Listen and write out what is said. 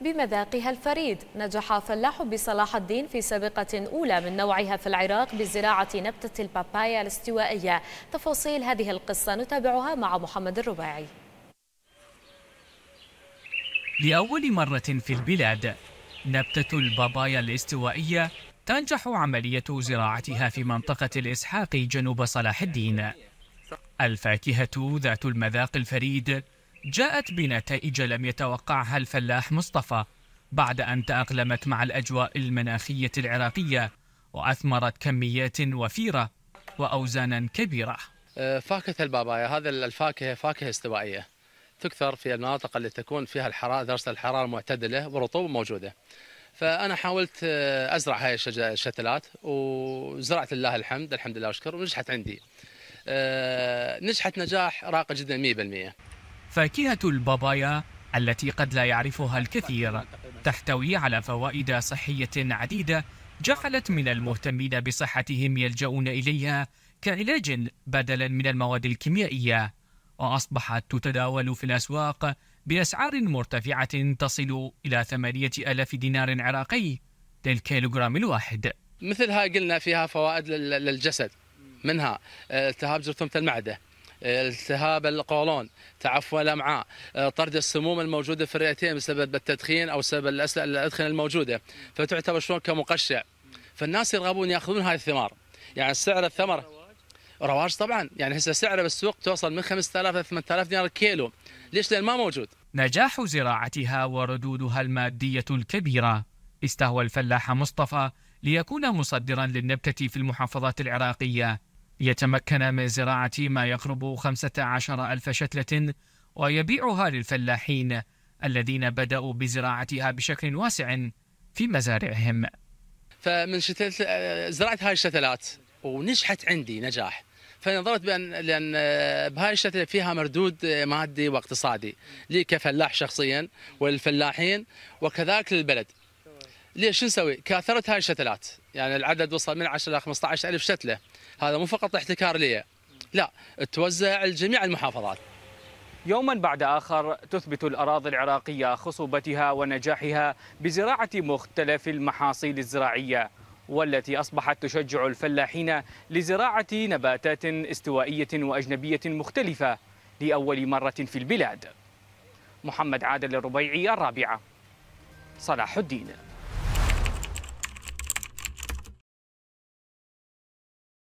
بمذاقها الفريد نجح فلاح بصلاح الدين في سابقة أولى من نوعها في العراق بزراعة نبتة البابايا الاستوائية تفاصيل هذه القصة نتابعها مع محمد الرباعي لأول مرة في البلاد نبتة البابايا الاستوائية تنجح عملية زراعتها في منطقة الإسحاق جنوب صلاح الدين الفاكهة ذات المذاق الفريد جاءت بنتائج لم يتوقعها الفلاح مصطفى بعد أن تأقلمت مع الأجواء المناخية العراقية وأثمرت كميات وفيرة وأوزانا كبيرة أه، فاكهة البابايا هذا الفاكهة فاكهة استوائية تكثر في المناطق اللي تكون فيها الحرارة درجة الحرارة معتدلة والرطوبة موجودة فأنا حاولت أه، أزرع هاي الشتلات وزرعت لله الحمد الحمد لله أشكر ونجحت عندي أه، نجحت نجاح راقي جدا 100% فاكهة البابايا التي قد لا يعرفها الكثير تحتوي على فوائد صحية عديدة جعلت من المهتمين بصحتهم يلجؤون إليها كعلاج بدلا من المواد الكيميائية وأصبحت تتداول في الأسواق بأسعار مرتفعة تصل إلى ثمانية ألاف دينار عراقي للكيلوغرام الواحد مثل هاي قلنا فيها فوائد للجسد منها آه، التهاب جرثومة المعدة التهاب القولون تعفن الامعاء آه، طرد السموم الموجوده في الرئتين بسبب التدخين او سبب الادخنه الموجوده فتعتبر شلون كمقشع فالناس يرغبون ياخذون هذه الثمار يعني سعر الثمر رواج طبعا يعني هسه سعره بالسوق توصل من 5000 ل 8000 دينار الكيلو ليش لان ما موجود نجاح زراعتها وردودها الماديه الكبيره استهوى الفلاح مصطفى ليكون مصدرا للنبتة في المحافظات العراقية ليتمكن من زراعة ما يقرب 15 ألف شتلة ويبيعها للفلاحين الذين بدأوا بزراعتها بشكل واسع في مزارعهم فمن شتلت زرعت هاي الشتلات ونجحت عندي نجاح فنظرت بان لان بهاي الشتله فيها مردود مادي واقتصادي لي كفلاح شخصيا وللفلاحين وكذلك للبلد. ليش شو نسوي؟ كاثرت هاي الشتلات يعني العدد وصل من 10 ل 15 ألف شتلة هذا مو فقط احتكار لي لا توزع لجميع المحافظات يوما بعد آخر تثبت الأراضي العراقية خصوبتها ونجاحها بزراعة مختلف المحاصيل الزراعية والتي أصبحت تشجع الفلاحين لزراعة نباتات استوائية وأجنبية مختلفة لأول مرة في البلاد محمد عادل الربيعي الرابعة صلاح الدين